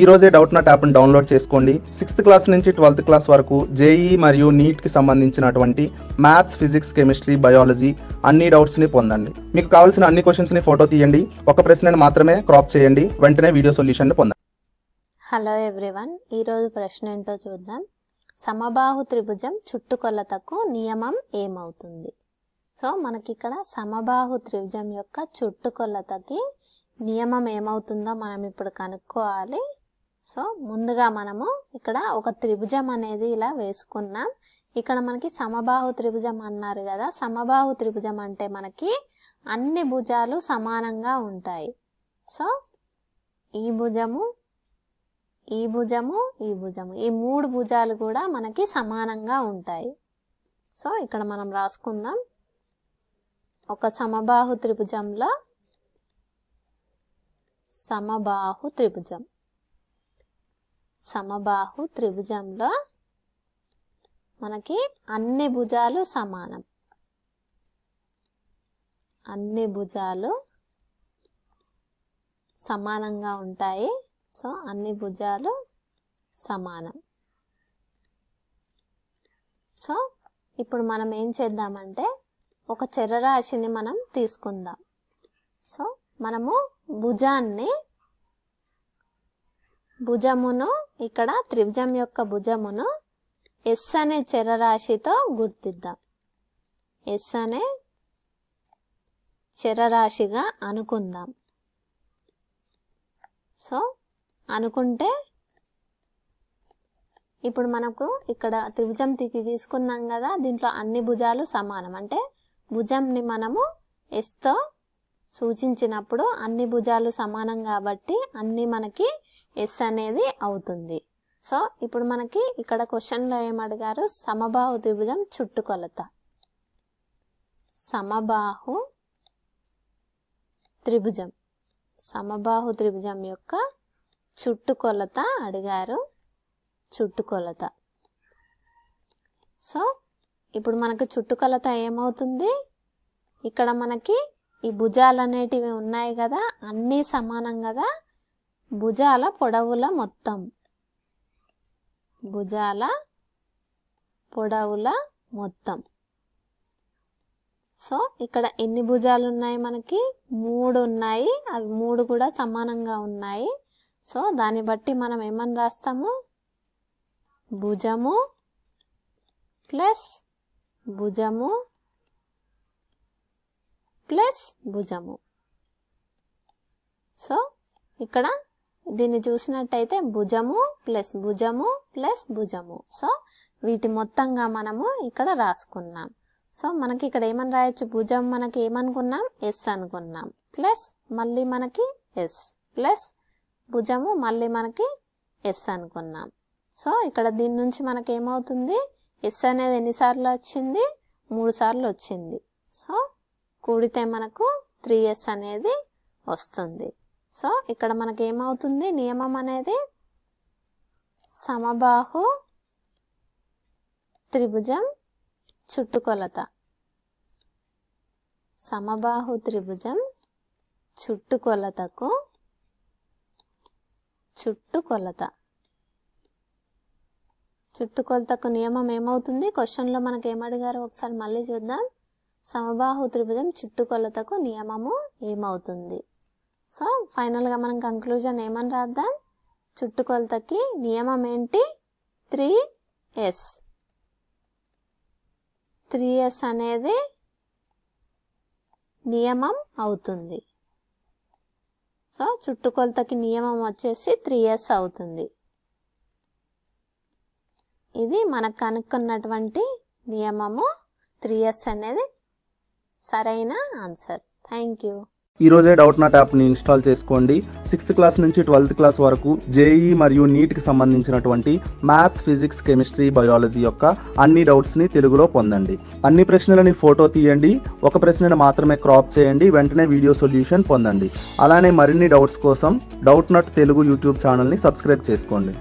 ఈ రోజే Doubtnut యాప్ను డౌన్లోడ్ చేసుకోండి సిక్స్త్ క్లాస్ నుంచి ట్వెల్త్ క్లాస్ వరకు జేఈ మరియు నీట్కి సంబంధించినటువంటి మ్యాథ్స్ ఫిజిక్స్ కెమిస్ట్రీ బయాలజీ అన్ని డౌట్స్ని పొందండి మీకు కావాల్సిన అన్ని ని ఫోటో తీయండి ఒక ప్రశ్నని మాత్రమే క్రాప్ చేయండి వెంటనే వీడియో సొల్యూషన్ పొందండి హలో ఎవ్రీవన్ ఈరోజు ప్రశ్న ఏంటో చూద్దాం సమబాహు త్రిభుజం చుట్టుకొలతకు నియమం ఏమవుతుంది సో మనకిక్కడ సమబాహు త్రిభుజం యొక్క చుట్టుకొలతకి నియమం ఏమవుతుందో మనం ఇప్పుడు కనుక్కోవాలి సో ముందుగా మనము ఇక్కడ ఒక త్రిభుజం అనేది ఇలా వేసుకున్నాం ఇక్కడ మనకి సమబాహు త్రిభుజం అన్నారు కదా సమబాహు త్రిభుజం అంటే మనకి అన్ని భుజాలు సమానంగా ఉంటాయి సో ఈ భుజము ఈ భుజము ఈ భుజము ఈ మూడు భుజాలు కూడా మనకి సమానంగా ఉంటాయి సో ఇక్కడ మనం రాసుకుందాం ఒక సమబాహు త్రిభుజంలో సమబాహు త్రిభుజం సమబాహు త్రిభుజంలో మనకి అన్ని భుజాలు సమానం అన్ని భుజాలు సమానంగా ఉంటాయి సో అన్ని భుజాలు సమానం సో ఇప్పుడు మనం ఏం చేద్దామంటే ఒక చెరరాశిని మనం తీసుకుందాం సో మనము భుజాన్ని భుజమును ఇక్కడ త్రిభుజం యొక్క భుజమును ఎస్ అనే చరరాశితో గుర్తిద్దాం ఎస్ అనే చరరాశిగా అనుకుందాం సో అనుకుంటే ఇప్పుడు మనకు ఇక్కడ త్రిభుజం తికి తీసుకున్నాం కదా దీంట్లో అన్ని భుజాలు సమానం అంటే భుజంని మనము ఎస్తో సూచించినప్పుడు అన్ని భుజాలు సమానం కాబట్టి అన్నీ మనకి ఎస్ అనేది అవుతుంది సో ఇప్పుడు మనకి ఇక్కడ క్వశ్చన్లో ఏమడిగారు సమబాహు త్రిభుజం చుట్టుకొలత సమబాహు త్రిభుజం సమబాహు త్రిభుజం యొక్క చుట్టుకొలత అడిగారు చుట్టుకొలత సో ఇప్పుడు మనకు చుట్టుకొలత ఏమవుతుంది ఇక్కడ మనకి ఈ భుజాలు అనేటివి ఉన్నాయి కదా అన్నీ సమానం కదా భుజాల పొడవుల మొత్తం భుజాల పొడవుల మొత్తం సో ఇక్కడ ఎన్ని భుజాలు ఉన్నాయి మనకి మూడు ఉన్నాయి అవి మూడు కూడా సమానంగా ఉన్నాయి సో దాన్ని బట్టి మనం ఏమని రాస్తాము భుజము ప్లస్ భుజము ప్లస్ భుజము సో ఇక్కడ దీన్ని చూసినట్టయితే భుజము ప్లస్ భుజము ప్లస్ భుజము సో వీటి మొత్తంగా మనము ఇక్కడ రాసుకున్నాం సో మనకి ఇక్కడ ఏమని రాయొచ్చు భుజం మనకి ఏమనుకున్నాం ఎస్ అనుకున్నాం ప్లస్ మళ్ళీ మనకి ఎస్ ప్లస్ భుజము మళ్ళీ మనకి ఎస్ అనుకున్నాం సో ఇక్కడ దీని నుంచి మనకి ఏమవుతుంది ఎస్ అనేది ఎన్నిసార్లు వచ్చింది మూడు సార్లు వచ్చింది సో కూడితే మనకు త్రీ ఎస్ అనేది వస్తుంది సో ఇక్కడ మనకి ఏమవుతుంది నియమం అనేది సమబాహు త్రిభుజం చుట్టుకొలత సమబాహు త్రిభుజం చుట్టుకొలతకు చుట్టుకొలత చుట్టుకొలతకు నియమం ఏమవుతుంది క్వశ్చన్లో మనకి ఏమడిగారు ఒకసారి మళ్ళీ చూద్దాం సమబాహు త్రిభుజం చుట్టుకొలతకు నియమము ఏమవుతుంది సో ఫైనల్గా మనం కంక్లూజన్ ఏమని రాద్దాం చుట్టుకొలతకి నియమం ఏంటి త్రీ ఎస్ త్రీ ఎస్ అనేది నియమం అవుతుంది సో చుట్టుకొలతకి నియమం వచ్చేసి త్రీ ఎస్ అవుతుంది ఇది మనకు కనుక్కున్నటువంటి నియమము త్రీ ఎస్ అనేది సరైన ఆన్సర్ థ్యాంక్ యూ ఈ రోజే డౌట్ నాట్ యాప్ని ఇన్స్టాల్ చేసుకోండి సిక్స్త్ క్లాస్ నుంచి ట్వెల్త్ క్లాస్ వరకు జేఈ మరియు నీట్కి సంబంధించినటువంటి మ్యాథ్స్ ఫిజిక్స్ కెమిస్ట్రీ బయాలజీ యొక్క అన్ని డౌట్స్ని తెలుగులో పొందండి అన్ని ప్రశ్నలని ఫోటో తీయండి ఒక ప్రశ్నను మాత్రమే క్రాప్ చేయండి వెంటనే వీడియో సొల్యూషన్ పొందండి అలానే మరిన్ని డౌట్స్ కోసం డౌట్ నాట్ తెలుగు యూట్యూబ్ ఛానల్ని సబ్స్క్రైబ్ చేసుకోండి